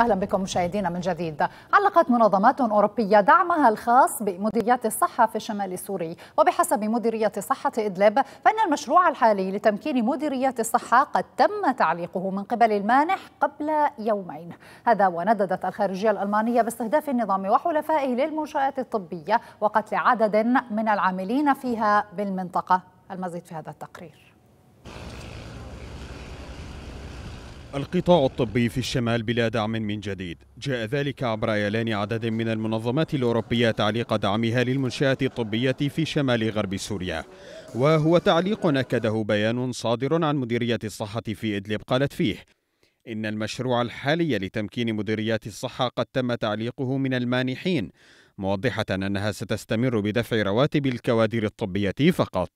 اهلا بكم مشاهدينا من جديد. علقت منظمات اوروبيه دعمها الخاص بمديريات الصحه في الشمال السوري، وبحسب مديريه صحه ادلب فان المشروع الحالي لتمكين مديريات الصحه قد تم تعليقه من قبل المانح قبل يومين. هذا ونددت الخارجيه الالمانيه باستهداف النظام وحلفائه للمنشات الطبيه وقتل عدد من العاملين فيها بالمنطقه. المزيد في هذا التقرير. القطاع الطبي في الشمال بلا دعم من جديد جاء ذلك عبر إعلان عدد من المنظمات الأوروبية تعليق دعمها للمنشآت الطبية في شمال غرب سوريا وهو تعليق أكده بيان صادر عن مديرية الصحة في إدلب قالت فيه إن المشروع الحالي لتمكين مديريات الصحة قد تم تعليقه من المانحين موضحة أنها ستستمر بدفع رواتب الكوادر الطبية فقط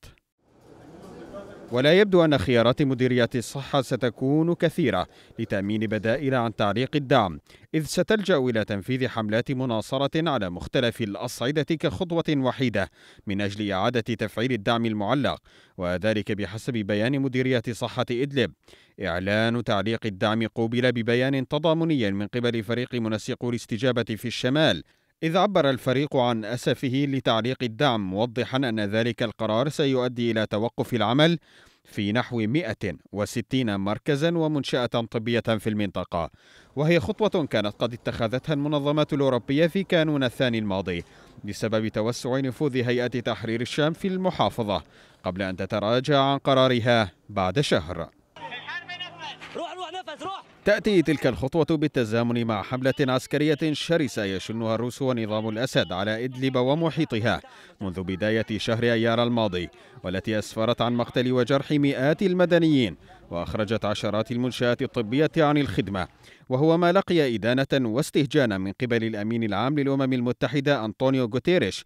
ولا يبدو أن خيارات مديريات الصحة ستكون كثيرة لتأمين بدائل عن تعليق الدعم إذ ستلجأ إلى تنفيذ حملات مناصرة على مختلف الأصعدة كخطوة وحيدة من أجل إعادة تفعيل الدعم المعلق وذلك بحسب بيان مديرية صحة إدلب إعلان تعليق الدعم قوبل ببيان تضامني من قبل فريق منسقو الاستجابة في الشمال إذ عبر الفريق عن أسفه لتعليق الدعم موضحا أن ذلك القرار سيؤدي إلى توقف العمل في نحو 160 مركزا ومنشأة طبية في المنطقة وهي خطوة كانت قد اتخذتها المنظمات الأوروبية في كانون الثاني الماضي بسبب توسع نفوذ هيئة تحرير الشام في المحافظة قبل أن تتراجع عن قرارها بعد شهر روح روح نفس روح تأتي تلك الخطوة بالتزامن مع حملة عسكرية شرسة يشنها الروس ونظام الأسد على إدلب ومحيطها منذ بداية شهر أيار الماضي والتي أسفرت عن مقتل وجرح مئات المدنيين وأخرجت عشرات المنشآت الطبية عن الخدمة وهو ما لقي إدانة واستهجانا من قبل الأمين العام للأمم المتحدة أنطونيو غوتيريش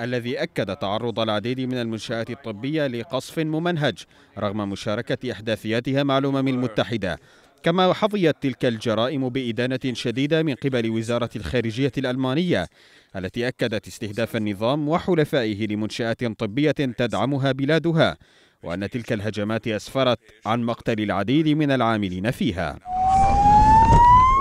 الذي أكد تعرض العديد من المنشآت الطبية لقصف ممنهج رغم مشاركة إحداثياتها مع الأمم المتحدة كما حظيت تلك الجرائم بإدانة شديدة من قبل وزارة الخارجية الألمانية التي أكدت استهداف النظام وحلفائه لمنشآت طبية تدعمها بلادها وأن تلك الهجمات أسفرت عن مقتل العديد من العاملين فيها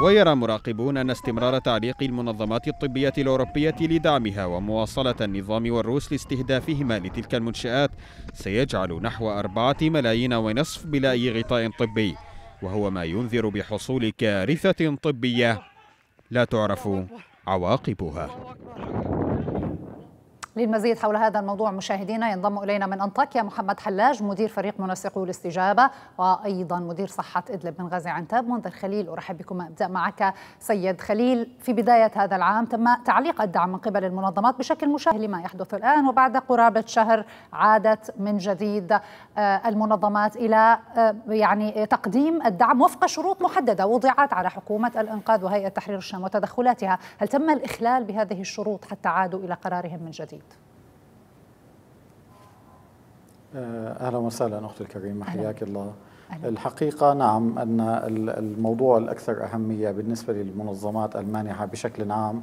ويرى مراقبون أن استمرار تعليق المنظمات الطبية الأوروبية لدعمها ومواصلة النظام والروس لاستهدافهما لتلك المنشآت سيجعل نحو أربعة ملايين ونصف بلا أي غطاء طبي وهو ما ينذر بحصول كارثة طبية لا تعرف عواقبها للمزيد حول هذا الموضوع مشاهدينا ينضم الينا من انطاكيا محمد حلاج مدير فريق منسقو الاستجابه وايضا مدير صحه ادلب من غازي عنتاب منذر خليل ارحب بكم ابدا معك سيد خليل في بدايه هذا العام تم تعليق الدعم من قبل المنظمات بشكل مشابه لما يحدث الان وبعد قرابه شهر عادت من جديد آه، المنظمات الى آه، يعني تقديم الدعم وفق شروط محدده وضعت على حكومه الانقاذ وهيئه تحرير الشام وتدخلاتها، هل تم الاخلال بهذه الشروط حتى عادوا الى قرارهم من جديد؟ آه، اهلا وسهلا اختي الكريمه حياك الله الحقيقة نعم أن الموضوع الأكثر أهمية بالنسبة للمنظمات المانحة بشكل عام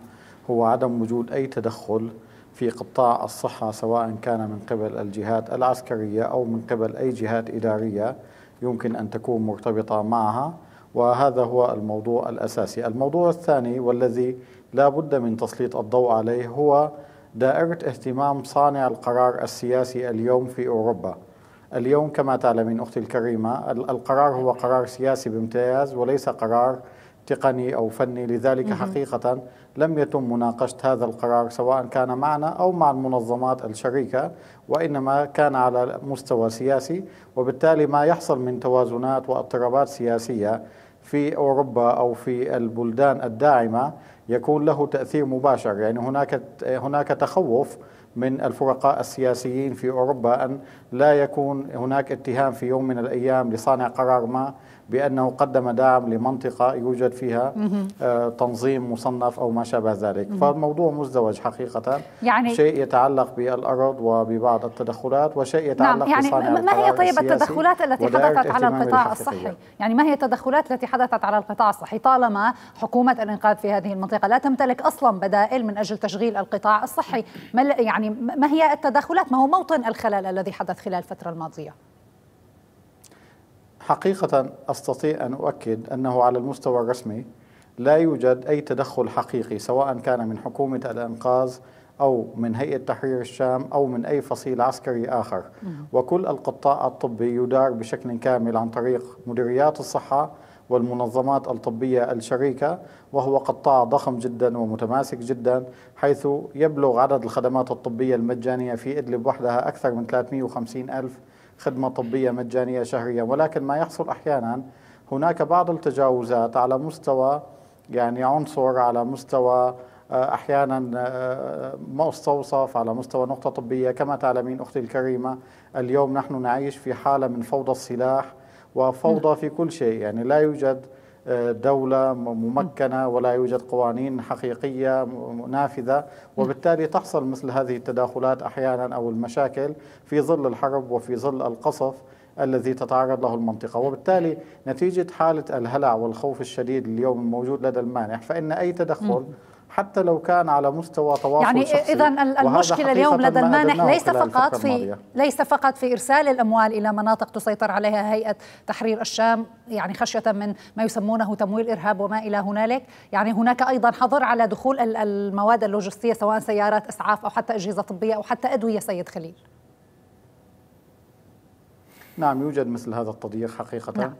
هو عدم وجود أي تدخل في قطاع الصحة سواء كان من قبل الجهات العسكرية أو من قبل أي جهات إدارية يمكن أن تكون مرتبطة معها وهذا هو الموضوع الأساسي الموضوع الثاني والذي لا بد من تسليط الضوء عليه هو دائرة اهتمام صانع القرار السياسي اليوم في أوروبا اليوم كما تعلمين أختي الكريمة القرار هو قرار سياسي بامتياز وليس قرار تقني أو فني لذلك حقيقة لم يتم مناقشة هذا القرار سواء كان معنا أو مع المنظمات الشريكة وإنما كان على مستوى سياسي وبالتالي ما يحصل من توازنات واضطرابات سياسية في أوروبا أو في البلدان الداعمة يكون له تاثير مباشر يعني هناك هناك تخوف من الفرقاء السياسيين في اوروبا ان لا يكون هناك اتهام في يوم من الايام لصانع قرار ما بانه قدم دعم لمنطقه يوجد فيها آه، تنظيم مصنف او ما شابه ذلك، فالموضوع مزدوج حقيقه يعني شيء يتعلق بالارض وببعض التدخلات وشيء نعم، يتعلق نعم يعني ما هي طيب التدخلات التي حدثت على القطاع الصحي؟ يعني ما هي التدخلات التي حدثت على القطاع الصحي طالما حكومه الانقاذ في هذه المنطقه لا تمتلك اصلا بدائل من اجل تشغيل القطاع الصحي، يعني يعني ما هي التدخلات ما هو موطن الخلل الذي حدث خلال الفترة الماضية حقيقة أستطيع أن أؤكد أنه على المستوى الرسمي لا يوجد أي تدخل حقيقي سواء كان من حكومة الإنقاذ أو من هيئة تحرير الشام أو من أي فصيل عسكري آخر وكل القطاع الطبي يدار بشكل كامل عن طريق مديريات الصحة والمنظمات الطبية الشريكة وهو قطاع ضخم جدا ومتماسك جدا حيث يبلغ عدد الخدمات الطبية المجانية في إدلب وحدها أكثر من 350 ألف خدمة طبية مجانية شهريا ولكن ما يحصل أحيانا هناك بعض التجاوزات على مستوى يعني عنصر على مستوى آه، احيانا آه، مستوصف على مستوى نقطه طبيه كما تعلمين اختي الكريمه اليوم نحن نعيش في حاله من فوضى السلاح وفوضى في كل شيء يعني لا يوجد آه، دولة ممكنة ولا يوجد قوانين حقيقية نافذة وبالتالي تحصل مثل هذه التداخلات أحيانا أو المشاكل في ظل الحرب وفي ظل القصف الذي تتعرض له المنطقة وبالتالي نتيجة حالة الهلع والخوف الشديد اليوم الموجود لدى المانح فإن أي تدخل حتى لو كان على مستوى تواصل يعني شخصي اذا المشكله اليوم لدى المانح ليس فقط في الماضية. ليس فقط في ارسال الاموال الى مناطق تسيطر عليها هيئه تحرير الشام يعني خشيه من ما يسمونه تمويل ارهاب وما الى هنالك يعني هناك ايضا حظر على دخول المواد اللوجستيه سواء سيارات اسعاف او حتى اجهزه طبيه او حتى ادويه سيد خليل نعم يوجد مثل هذا التضييق حقيقه نعم.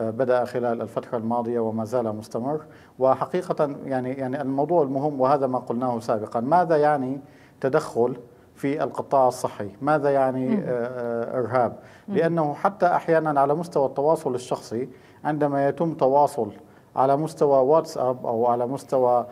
بدأ خلال الفترة الماضية وما زال مستمر وحقيقة يعني يعني الموضوع المهم وهذا ما قلناه سابقا ماذا يعني تدخل في القطاع الصحي ماذا يعني آه، آه، إرهاب لأنه حتى أحيانا على مستوى التواصل الشخصي عندما يتم تواصل على مستوى واتساب أو على مستوى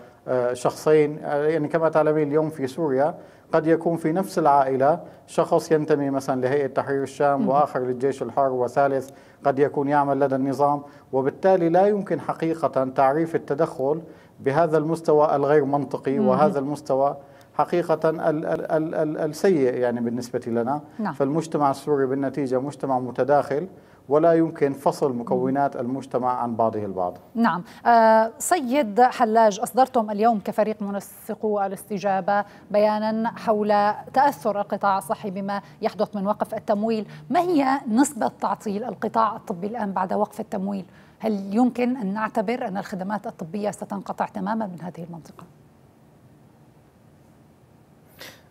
شخصين يعني كما تعلمين اليوم في سوريا قد يكون في نفس العائلة شخص ينتمي مثلا لهيئة تحرير الشام وآخر للجيش الحر وثالث قد يكون يعمل لدى النظام وبالتالي لا يمكن حقيقة تعريف التدخل بهذا المستوى الغير منطقي وهذا المستوى حقيقة ال ال ال السيء يعني بالنسبة لنا نعم. فالمجتمع السوري بالنتيجة مجتمع متداخل ولا يمكن فصل مكونات المجتمع عن بعضه البعض نعم آه سيد حلاج أصدرتم اليوم كفريق منسقو الاستجابة بيانا حول تأثر القطاع الصحي بما يحدث من وقف التمويل ما هي نسبة تعطيل القطاع الطبي الآن بعد وقف التمويل هل يمكن أن نعتبر أن الخدمات الطبية ستنقطع تماما من هذه المنطقة؟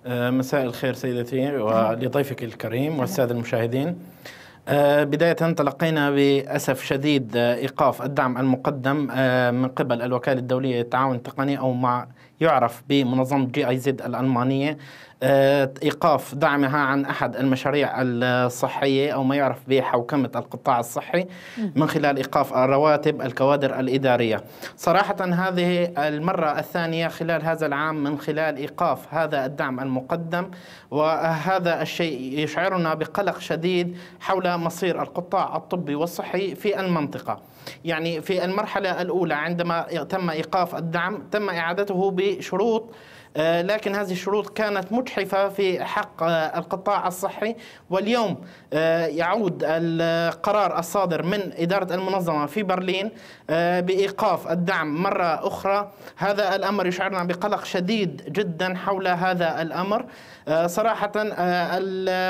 آه، مساء الخير سيدتي ولضيفك الكريم والسادة المشاهدين آه، بداية تلقينا بأسف شديد آه، إيقاف الدعم المقدم آه، من قبل الوكالة الدولية للتعاون التقني أو مع يعرف بمنظمة جي اي زد الألمانية آه، إيقاف دعمها عن أحد المشاريع الصحية أو ما يعرف بحوكمة القطاع الصحي من خلال إيقاف الرواتب الكوادر الإدارية صراحة هذه المرة الثانية خلال هذا العام من خلال إيقاف هذا الدعم المقدم وهذا الشيء يشعرنا بقلق شديد حول مصير القطاع الطبي والصحي في المنطقة يعني في المرحلة الأولى عندما تم إيقاف الدعم تم إعادته بشروط آه، لكن هذه الشروط كانت مجحفة في حق آه، القطاع الصحي واليوم آه، يعود القرار الصادر من إدارة المنظمة في برلين بإيقاف الدعم مرة أخرى هذا الأمر يشعرنا بقلق شديد جدا حول هذا الأمر صراحة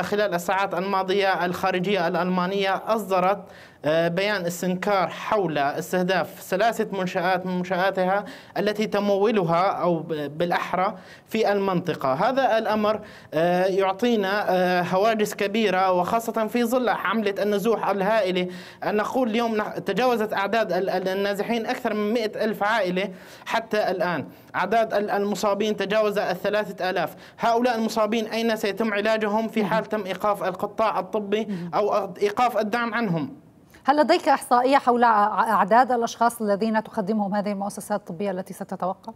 خلال الساعات الماضية الخارجية الألمانية أصدرت آه، بيان استنكار حول استهداف ثلاثة منشآت من منشآتها التي تمولها أو بالأحرى في المنطقة هذا الأمر آه، يعطينا آه، هواجس كبيرة وخاصة في ظل حملة النزوح الهائلة نقول اليوم تجاوزت أعداد النازحين أكثر من مئة ألف عائلة حتى الآن أعداد المصابين تجاوز الثلاثة آلاف هؤلاء المصابين أين سيتم علاجهم في حال تم إيقاف القطاع الطبي أو إيقاف الدعم عنهم هل لديك إحصائية حول أعداد الأشخاص الذين تخدمهم هذه المؤسسات الطبية التي ستتوقف؟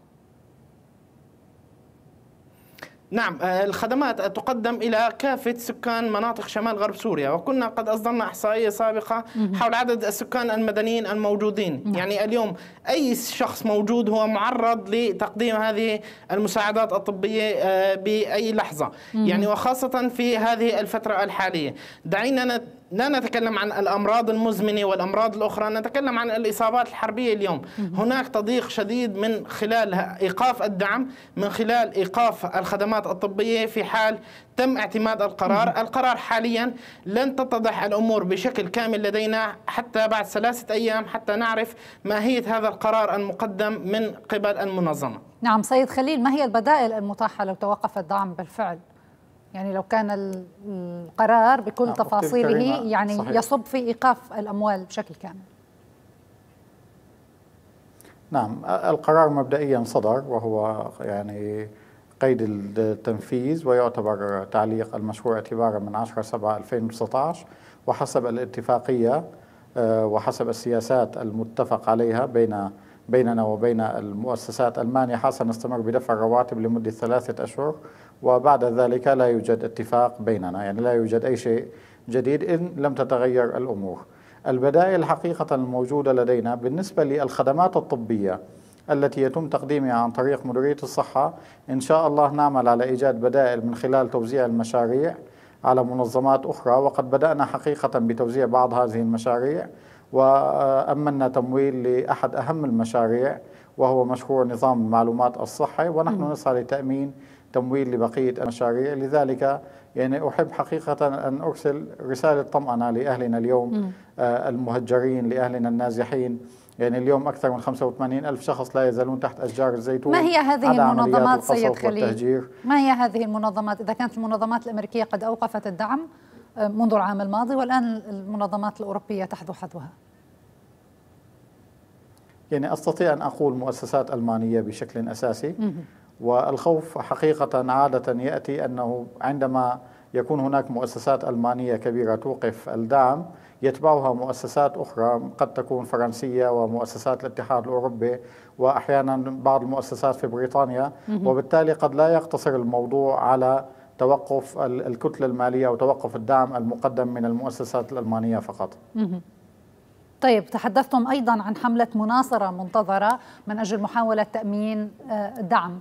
نعم آه، الخدمات تقدم إلى كافة سكان مناطق شمال غرب سوريا وكنا قد أصدرنا إحصائية سابقة حول عدد السكان المدنيين الموجودين نعم. يعني اليوم أي شخص موجود هو معرض لتقديم هذه المساعدات الطبية آه، بأي لحظة يعني وخاصة في هذه الفترة الحالية دعينا لا نتكلم عن الامراض المزمنه والامراض الاخرى نتكلم عن الاصابات الحربيه اليوم هناك تضييق شديد من خلال ايقاف الدعم من خلال ايقاف الخدمات الطبيه في حال تم اعتماد القرار القرار حاليا لن تتضح الامور بشكل كامل لدينا حتى بعد ثلاثه ايام حتى نعرف ماهيه هذا القرار المقدم من قبل المنظمه نعم سيد خليل ما هي البدائل المتاحه لو توقف الدعم بالفعل يعني لو كان القرار بكل نعم تفاصيله يعني صحيح. يصب في ايقاف الاموال بشكل كامل نعم القرار مبدئيا صدر وهو يعني قيد التنفيذ ويعتبر تعليق المشروع اعتبارا من 10 7 2019 وحسب الاتفاقيه آه، وحسب السياسات المتفق عليها بين بيننا وبين المؤسسات المانحه سنستمر بدفع الرواتب لمده ثلاثه اشهر وبعد ذلك لا يوجد اتفاق بيننا يعني لا يوجد أي شيء جديد إن لم تتغير الأمور البدائل حقيقة الموجودة لدينا بالنسبة للخدمات الطبية التي يتم تقديمها عن طريق مديرية الصحة إن شاء الله نعمل على إيجاد بدائل من خلال توزيع المشاريع على منظمات أخرى وقد بدأنا حقيقة بتوزيع بعض هذه المشاريع وأمنا تمويل لأحد أهم المشاريع وهو مشروع نظام معلومات الصحي ونحن نسعى لتأمين تمويل لبقية المشاريع لذلك يعني أحب حقيقة أن أرسل رسالة طمأنة لأهلنا اليوم آه المهجرين لأهلنا النازحين يعني اليوم أكثر من 85 ألف شخص لا يزالون تحت أشجار الزيتون ما هي هذه المنظمات سيد خليل؟ ما هي هذه المنظمات؟ إذا كانت المنظمات الأمريكية قد أوقفت الدعم آه، منذ العام الماضي والآن المنظمات الأوروبية تحذو حذوها يعني أستطيع أن أقول مؤسسات ألمانية بشكل أساسي والخوف حقيقة عادة يأتي أنه عندما يكون هناك مؤسسات ألمانية كبيرة توقف الدعم يتبعها مؤسسات أخرى قد تكون فرنسية ومؤسسات الاتحاد الأوروبي وأحيانا بعض المؤسسات في بريطانيا وبالتالي قد لا يقتصر الموضوع على توقف الكتلة المالية وتوقف الدعم المقدم من المؤسسات الألمانية فقط طيب تحدثتم أيضا عن حملة مناصرة منتظرة من أجل محاولة تأمين آه، دعم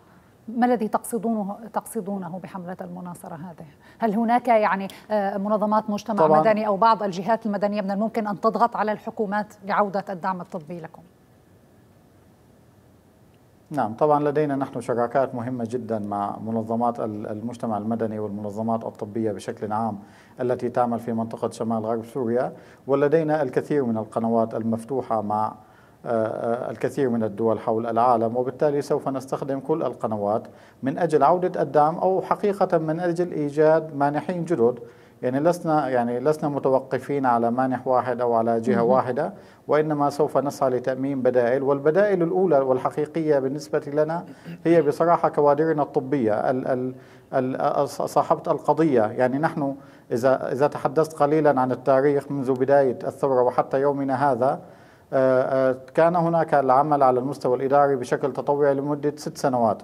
ما الذي تقصدونه تقصدونه بحمله المناصره هذه؟ هل هناك يعني آه، منظمات مجتمع طبعاً مدني او بعض الجهات المدنيه من الممكن ان تضغط على الحكومات لعوده الدعم الطبي لكم؟ نعم طبعا لدينا نحن شراكات مهمة جدا مع منظمات المجتمع المدني والمنظمات الطبية بشكل عام التي تعمل في منطقة شمال غرب سوريا ولدينا الكثير من القنوات المفتوحة مع الكثير من الدول حول العالم وبالتالي سوف نستخدم كل القنوات من أجل عودة الدعم أو حقيقة من أجل إيجاد مانحين جدد يعني لسنا يعني لسنا متوقفين على مانح واحد او على جهه واحده وانما سوف نسعى لتامين بدائل والبدائل الاولى والحقيقيه بالنسبه لنا هي بصراحه كوادرنا الطبيه ال ال صاحبه القضيه يعني نحن اذا اذا تحدثت قليلا عن التاريخ منذ بدايه الثوره وحتى يومنا هذا كان هناك العمل على المستوى الإداري بشكل تطوعي لمدة ست سنوات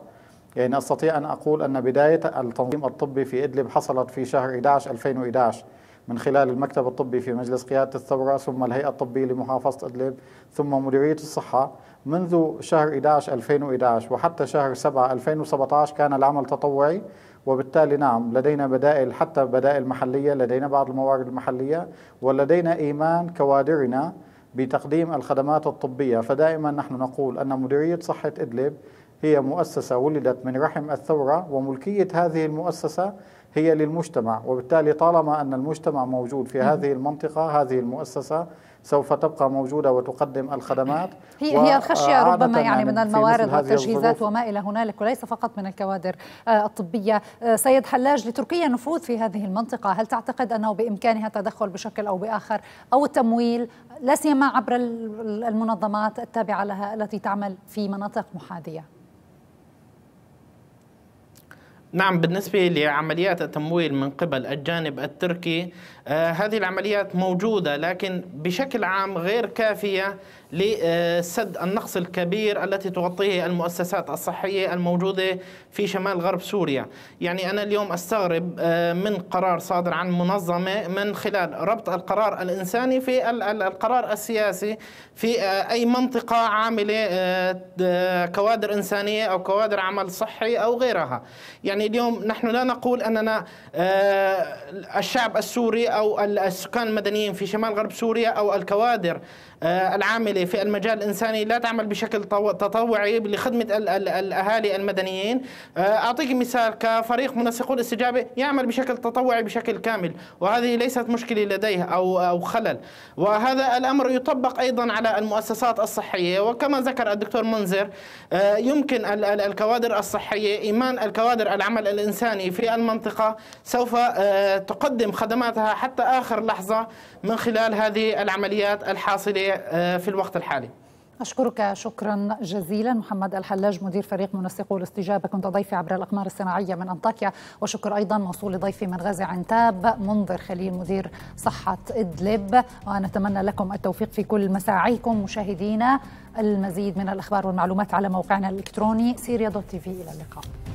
يعني أستطيع أن أقول أن بداية التنظيم الطبي في إدلب حصلت في شهر 11 2011 من خلال المكتب الطبي في مجلس قيادة الثورة ثم الهيئة الطبية لمحافظة إدلب ثم مديرية الصحة منذ شهر 11 2011 وحتى شهر 7 2017 كان العمل تطوعي وبالتالي نعم لدينا بدائل حتى بدائل محلية لدينا بعض الموارد المحلية ولدينا إيمان كوادرنا بتقديم الخدمات الطبية فدائما نحن نقول أن مديرية صحة إدلب هي مؤسسة ولدت من رحم الثورة وملكية هذه المؤسسة هي للمجتمع وبالتالي طالما أن المجتمع موجود في هذه المنطقة هذه المؤسسة سوف تبقى موجودة وتقدم الخدمات هي, هي الخشية ربما يعني من الموارد والتجهيزات وما إلى هنالك وليس فقط من الكوادر آه، الطبية آه، سيد حلاج لتركيا نفوذ في هذه المنطقة هل تعتقد أنه بإمكانها التدخل بشكل أو بآخر أو التمويل لا سيما عبر المنظمات التابعة لها التي تعمل في مناطق محاذية نعم بالنسبة لعمليات التمويل من قبل الجانب التركي آه، هذه العمليات موجودة لكن بشكل عام غير كافية لسد النقص الكبير التي تغطيه المؤسسات الصحية الموجودة في شمال غرب سوريا يعني أنا اليوم أستغرب آه، من قرار صادر عن منظمة من خلال ربط القرار الإنساني في القرار السياسي في آه، أي منطقة عاملة آه، كوادر إنسانية أو كوادر عمل صحي أو غيرها يعني اليوم نحن لا نقول أننا الشعب السوري أو السكان المدنيين في شمال غرب سوريا أو الكوادر آه، العامله في المجال الانساني لا تعمل بشكل تطوعي لخدمه الاهالي المدنيين آه، اعطيك مثال كفريق منسقو الاستجابه يعمل بشكل تطوعي بشكل كامل وهذه ليست مشكله لديه او او خلل وهذا الامر يطبق ايضا على المؤسسات الصحيه وكما ذكر الدكتور منذر آه، يمكن الكوادر الصحيه ايمان الكوادر العمل الانساني في المنطقه سوف تقدم خدماتها حتى اخر لحظه من خلال هذه العمليات الحاصله آه، في الوقت الحالي أشكرك شكرا جزيلا محمد الحلاج مدير فريق منسق الاستجابة كنت ضيفي عبر الأقمار الصناعية من أنطاكيا وشكر أيضا موصول لضيفي من غازي عنتاب منظر خليل مدير صحة إدلب ونتمنى لكم التوفيق في كل مساعيكم مشاهدينا المزيد من الأخبار والمعلومات على موقعنا الإلكتروني سيريا دوت تي في إلى اللقاء